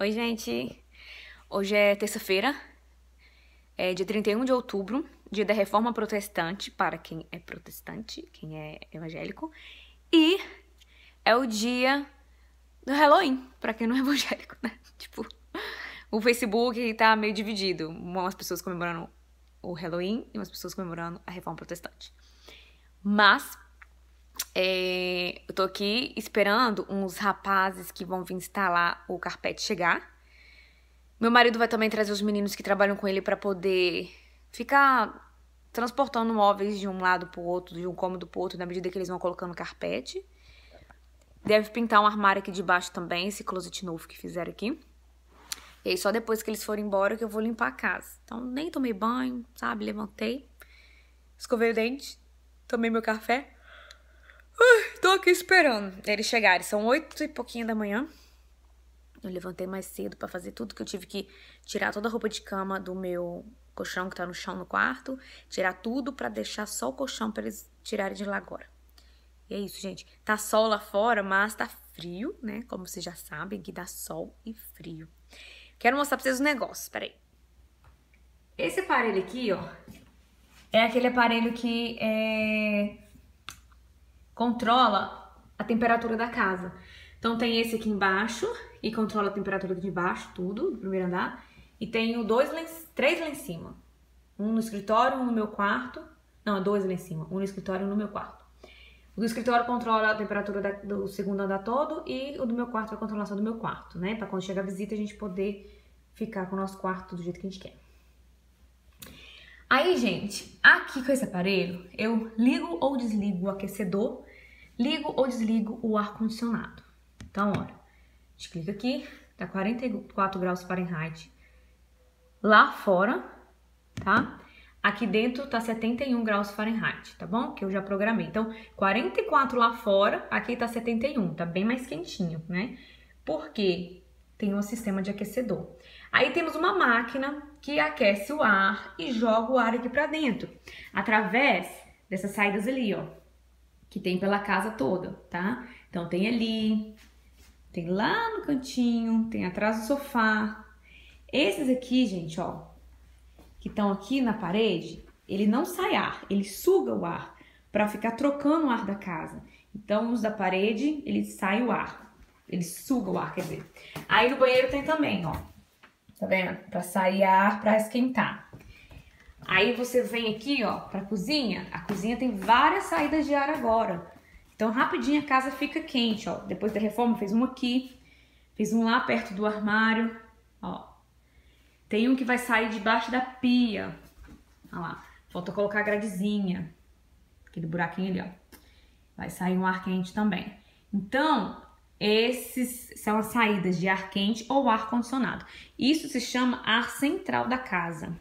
Oi, gente! Hoje é terça-feira, é dia 31 de outubro, dia da reforma protestante, para quem é protestante, quem é evangélico, e é o dia do Halloween, para quem não é evangélico, né? Tipo, o Facebook tá meio dividido, umas pessoas comemorando o Halloween e umas pessoas comemorando a reforma protestante. Mas, é, eu tô aqui esperando uns rapazes que vão vir instalar o carpete chegar. Meu marido vai também trazer os meninos que trabalham com ele para poder ficar transportando móveis de um lado pro outro, de um cômodo pro outro, na medida que eles vão colocando carpete. Deve pintar um armário aqui de baixo também, esse closet novo que fizeram aqui. E aí só depois que eles forem embora que eu vou limpar a casa. Então nem tomei banho, sabe? Levantei, escovei o dente, tomei meu café Uh, tô aqui esperando eles chegarem. São oito e pouquinho da manhã. Eu levantei mais cedo para fazer tudo que eu tive que tirar toda a roupa de cama do meu colchão que tá no chão no quarto, tirar tudo para deixar só o colchão para eles tirarem de lá agora. E é isso, gente. Tá sol lá fora, mas tá frio, né? Como vocês já sabem, que dá sol e frio. Quero mostrar pra vocês um negócio, peraí. Esse aparelho aqui, ó, é aquele aparelho que é controla a temperatura da casa. Então tem esse aqui embaixo e controla a temperatura aqui de baixo, tudo, do primeiro andar. E tenho dois lá em, três lá em cima. Um no escritório, um no meu quarto. Não, é dois lá em cima. Um no escritório e um no meu quarto. O do escritório controla a temperatura da, do segundo andar todo e o do meu quarto vai controlar só do meu quarto, né? Pra quando chegar a visita a gente poder ficar com o nosso quarto do jeito que a gente quer. Aí, gente, aqui com esse aparelho, eu ligo ou desligo o aquecedor ligo ou desligo o ar-condicionado. Então, olha, a gente clica aqui, tá 44 graus Fahrenheit lá fora, tá? Aqui dentro tá 71 graus Fahrenheit, tá bom? Que eu já programei. Então, 44 lá fora, aqui tá 71, tá bem mais quentinho, né? Porque tem um sistema de aquecedor. Aí temos uma máquina que aquece o ar e joga o ar aqui para dentro, através dessas saídas ali, ó, que tem pela casa toda, tá? Então tem ali, tem lá no cantinho, tem atrás do sofá. Esses aqui, gente, ó, que estão aqui na parede, ele não sai ar, ele suga o ar para ficar trocando o ar da casa. Então, os da parede, ele sai o ar, ele suga o ar, quer dizer. Aí no banheiro tem também, ó, tá vendo? Para sair ar, para esquentar. Aí você vem aqui, ó, para cozinha. A cozinha tem várias saídas de ar agora. Então rapidinho a casa fica quente, ó. Depois da reforma fez um aqui, fez um lá perto do armário, ó. Tem um que vai sair debaixo da pia. Olha lá. Falta colocar a gradezinha. Aquele buraquinho ali, ó. Vai sair um ar quente também. Então, esses são as saídas de ar quente ou ar condicionado. Isso se chama ar central da casa.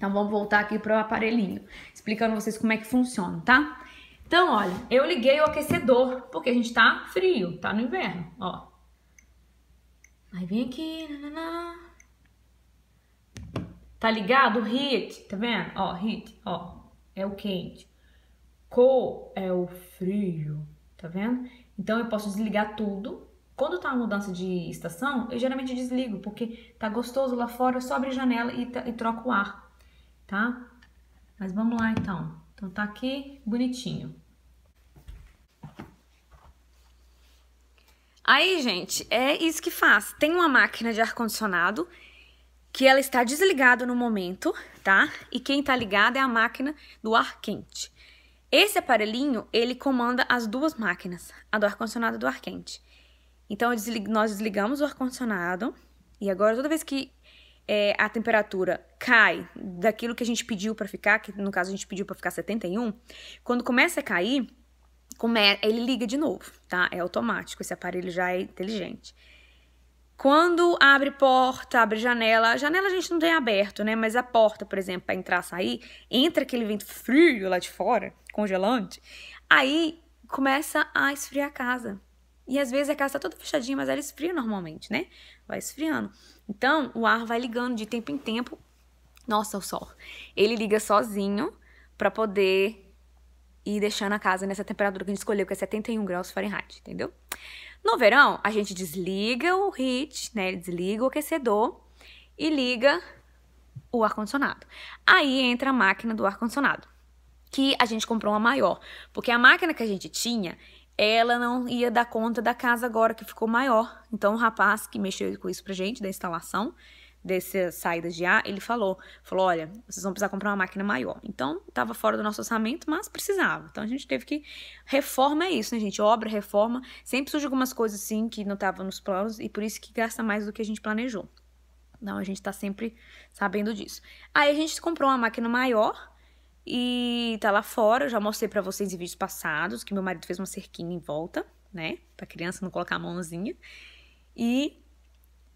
Então vamos voltar aqui para o aparelhinho, explicando vocês como é que funciona, tá? Então, olha, eu liguei o aquecedor, porque a gente tá frio, tá no inverno, ó. Aí vem aqui, nananá. Tá ligado? heat, tá vendo? Ó, heat, ó, é o quente. Co é o frio, tá vendo? Então eu posso desligar tudo. Quando tá uma mudança de estação, eu geralmente desligo, porque tá gostoso lá fora, eu só abro a janela e, e troco o ar tá? Mas vamos lá então. Então tá aqui bonitinho. Aí, gente, é isso que faz. Tem uma máquina de ar condicionado que ela está desligada no momento, tá? E quem está ligada é a máquina do ar quente. Esse aparelhinho, ele comanda as duas máquinas, a do ar-condicionado e do ar quente. Então, nós desligamos o ar-condicionado e agora toda vez que é, a temperatura cai daquilo que a gente pediu para ficar, que no caso a gente pediu para ficar 71, quando começa a cair, come, ele liga de novo, tá? É automático, esse aparelho já é inteligente. Quando abre porta, abre janela, janela a gente não tem aberto, né? Mas a porta, por exemplo, para entrar, sair, entra aquele vento frio lá de fora, congelante, aí começa a esfriar a casa. E às vezes a casa está toda fechadinha, mas ela esfria normalmente, né? Vai esfriando. Então, o ar vai ligando de tempo em tempo. Nossa, o sol. Ele liga sozinho para poder ir deixando a casa nessa temperatura que a gente escolheu, que é 71 graus Fahrenheit, entendeu? No verão, a gente desliga o heat, né? Desliga o aquecedor e liga o ar-condicionado. Aí entra a máquina do ar-condicionado, que a gente comprou uma maior, porque a máquina que a gente tinha ela não ia dar conta da casa agora que ficou maior. Então, o rapaz que mexeu com isso pra gente, da instalação, dessas saídas de ar, ele falou, falou, olha, vocês vão precisar comprar uma máquina maior. Então, estava fora do nosso orçamento, mas precisava. Então, a gente teve que... Reforma é isso, né, gente? Obra, reforma, sempre surge algumas coisas, assim, que não estavam nos planos e por isso que gasta mais do que a gente planejou. Então, a gente está sempre sabendo disso. Aí, a gente comprou uma máquina maior e tá lá fora, eu já mostrei para vocês em vídeos passados que meu marido fez uma cerquinha em volta, né? Pra criança não colocar a mãozinha. E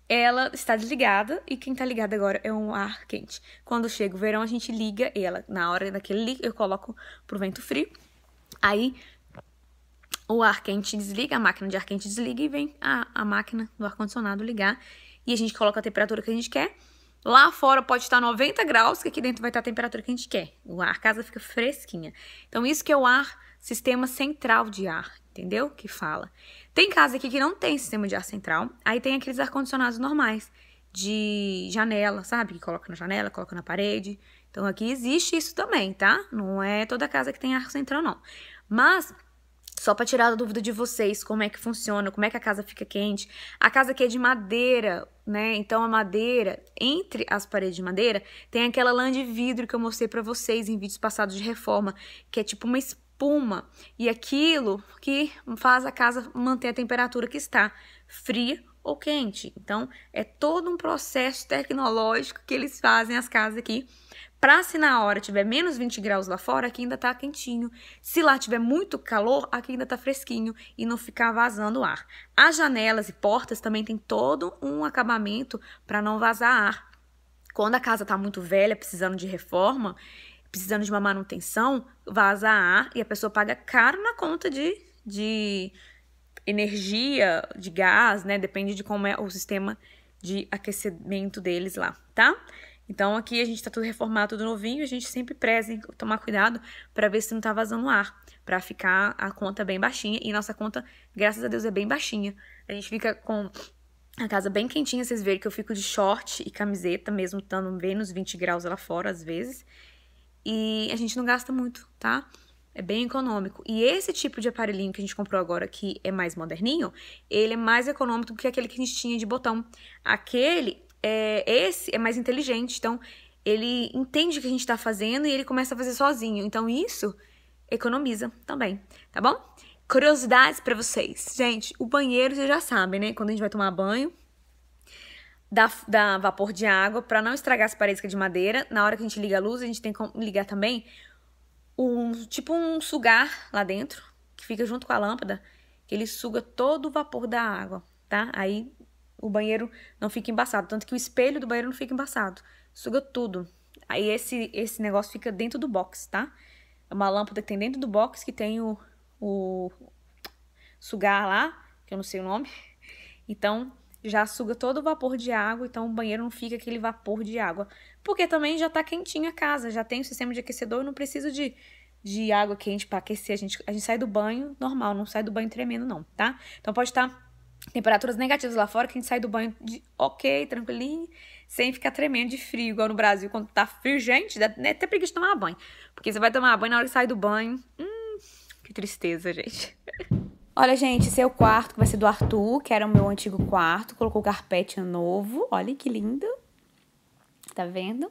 ela está desligada e quem tá ligado agora é um ar quente. Quando chega o verão, a gente liga ela. Na hora daquele eu coloco pro vento frio. Aí o ar quente desliga, a máquina de ar quente desliga e vem a, a máquina do ar-condicionado ligar. E a gente coloca a temperatura que a gente quer. Lá fora pode estar 90 graus, que aqui dentro vai estar a temperatura que a gente quer. O ar, a casa fica fresquinha. Então, isso que é o ar, sistema central de ar, entendeu? Que fala. Tem casa aqui que não tem sistema de ar central, aí tem aqueles ar-condicionados normais, de janela, sabe? Que coloca na janela, coloca na parede. Então, aqui existe isso também, tá? Não é toda casa que tem ar central, não. Mas só para tirar a dúvida de vocês, como é que funciona, como é que a casa fica quente. A casa aqui é de madeira, né? Então a madeira, entre as paredes de madeira, tem aquela lã de vidro que eu mostrei para vocês em vídeos passados de reforma, que é tipo uma espuma, e aquilo que faz a casa manter a temperatura que está, fria ou quente. Então, é todo um processo tecnológico que eles fazem as casas aqui Pra se na hora tiver menos 20 graus lá fora, aqui ainda tá quentinho. Se lá tiver muito calor, aqui ainda tá fresquinho e não ficar vazando ar. As janelas e portas também tem todo um acabamento para não vazar ar. Quando a casa tá muito velha, precisando de reforma, precisando de uma manutenção, vaza ar e a pessoa paga caro na conta de, de energia, de gás, né? Depende de como é o sistema de aquecimento deles lá, tá? Então aqui a gente está tudo reformado, tudo novinho, a gente sempre preza em tomar cuidado para ver se não está vazando ar, para ficar a conta bem baixinha. E nossa conta, graças a Deus, é bem baixinha. A gente fica com a casa bem quentinha, vocês verem que eu fico de short e camiseta, mesmo estando menos 20 graus lá fora às vezes. E a gente não gasta muito, tá? É bem econômico. E esse tipo de aparelhinho que a gente comprou agora, que é mais moderninho, ele é mais econômico do que aquele que a gente tinha de botão. Aquele, é, esse é mais inteligente, então ele entende o que a gente está fazendo e ele começa a fazer sozinho. Então isso economiza também, tá bom? Curiosidades para vocês. Gente, o banheiro vocês já sabem, né? Quando a gente vai tomar banho, dá, dá vapor de água para não estragar as paredes que é de madeira. Na hora que a gente liga a luz, a gente tem que ligar também um tipo um sugar lá dentro, que fica junto com a lâmpada, que ele suga todo o vapor da água, tá? Aí o banheiro não fica embaçado. Tanto que o espelho do banheiro não fica embaçado. Suga tudo. Aí esse, esse negócio fica dentro do box, tá? É uma lâmpada que tem dentro do box que tem o, o sugar lá, que eu não sei o nome. Então, já suga todo o vapor de água, então o banheiro não fica aquele vapor de água. Porque também já tá quentinha a casa, já tem o sistema de aquecedor, não precisa de, de água quente para aquecer. A gente, a gente sai do banho normal, não sai do banho tremendo, não, tá? Então pode estar tá temperaturas negativas lá fora, que a gente sai do banho de ok, tranquilinho, sem ficar tremendo de frio, igual no Brasil, quando tá frio, gente, dá né, até preguiça de tomar banho. Porque você vai tomar banho na hora que sai do banho. Hum, que tristeza, gente. Olha, gente, esse é o quarto que vai ser do Arthur, que era o meu antigo quarto. Colocou carpete novo. Olha que lindo. Tá vendo?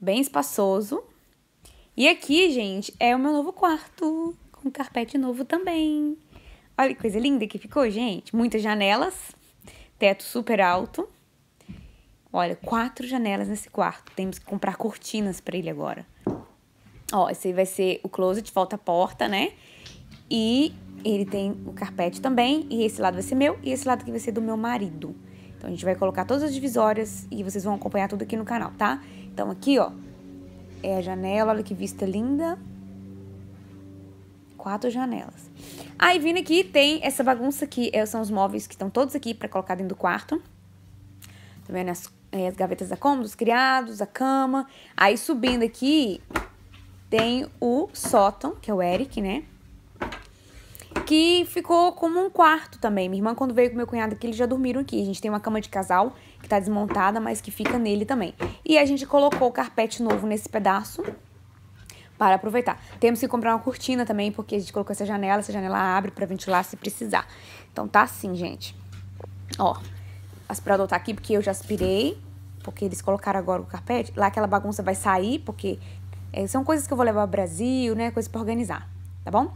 Bem espaçoso. E aqui, gente, é o meu novo quarto, com carpete novo também. Olha que coisa linda que ficou, gente. Muitas janelas, teto super alto. Olha, quatro janelas nesse quarto. Temos que comprar cortinas para ele agora. Ó, esse aí vai ser o closet, falta a porta, né? E ele tem o carpete também. E esse lado vai ser meu e esse lado aqui vai ser do meu marido. Então a gente vai colocar todas as divisórias e vocês vão acompanhar tudo aqui no canal, tá? Então aqui, ó, é a janela, olha que vista linda. Quatro janelas. Aí vindo aqui tem essa bagunça aqui, eh, são os móveis que estão todos aqui para colocar dentro do quarto. Tá vendo as, eh, as gavetas da cômoda, os criados, a cama. Aí subindo aqui tem o sótão, que é o Eric, né? que ficou como um quarto também. Minha irmã, quando veio com meu cunhado aqui, eles já dormiram aqui. A gente tem uma cama de casal que tá desmontada, mas que fica nele também. E a gente colocou o carpete novo nesse pedaço, para aproveitar. Temos que comprar uma cortina também, porque a gente colocou essa janela, essa janela abre para ventilar se precisar. Então tá assim, gente. Ó, aspirador tá aqui porque eu já aspirei, porque eles colocaram agora o carpete. Lá aquela bagunça vai sair, porque é, são coisas que eu vou levar ao Brasil, né? Coisas para organizar, tá bom?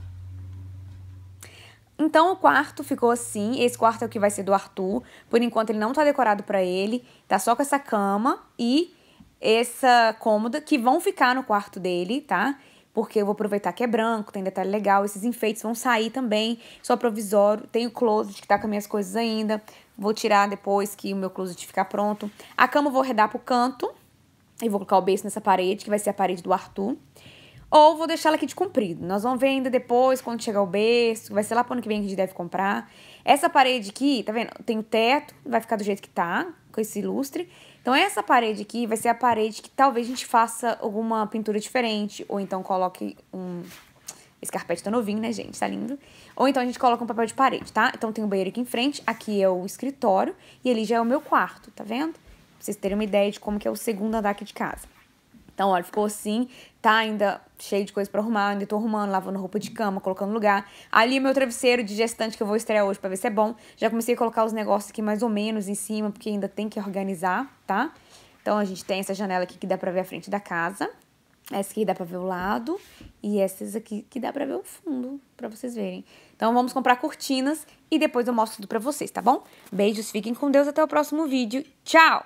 Então o quarto ficou assim. Esse quarto é o que vai ser do Arthur. Por enquanto ele não tá decorado para ele, tá só com essa cama e essa cômoda, que vão ficar no quarto dele, tá? Porque eu vou aproveitar que é branco, tem detalhe legal, esses enfeites vão sair também, só provisório. Tem o closet que tá com minhas coisas ainda, vou tirar depois que o meu closet ficar pronto. A cama eu vou redar pro canto, e vou colocar o berço nessa parede, que vai ser a parede do Arthur. Ou vou deixar ela aqui de comprido. Nós vamos ver ainda depois, quando chegar o berço. Vai ser lá pro ano que vem que a gente deve comprar. Essa parede aqui, tá vendo? Tem o teto, vai ficar do jeito que tá, com esse lustre. Então essa parede aqui vai ser a parede que talvez a gente faça alguma pintura diferente, ou então coloque um... Esse carpete tá novinho, né, gente? Tá lindo. Ou então a gente coloca um papel de parede, tá? Então tem o um banheiro aqui em frente, aqui é o escritório, e ali já é o meu quarto, tá vendo? Pra vocês terem uma ideia de como que é o segundo andar aqui de casa. Então, olha, ficou assim, tá ainda cheio de coisa para arrumar, ainda tô arrumando, lavando roupa de cama, colocando lugar. Ali meu travesseiro de gestante que eu vou estrear hoje para ver se é bom. Já comecei a colocar os negócios aqui mais ou menos em cima, porque ainda tem que organizar, tá? Então a gente tem essa janela aqui que dá pra ver a frente da casa. Essa aqui dá pra ver o lado. E essas aqui que dá pra ver o fundo, pra vocês verem. Então vamos comprar cortinas e depois eu mostro tudo pra vocês, tá bom? Beijos, fiquem com Deus, até o próximo vídeo. Tchau!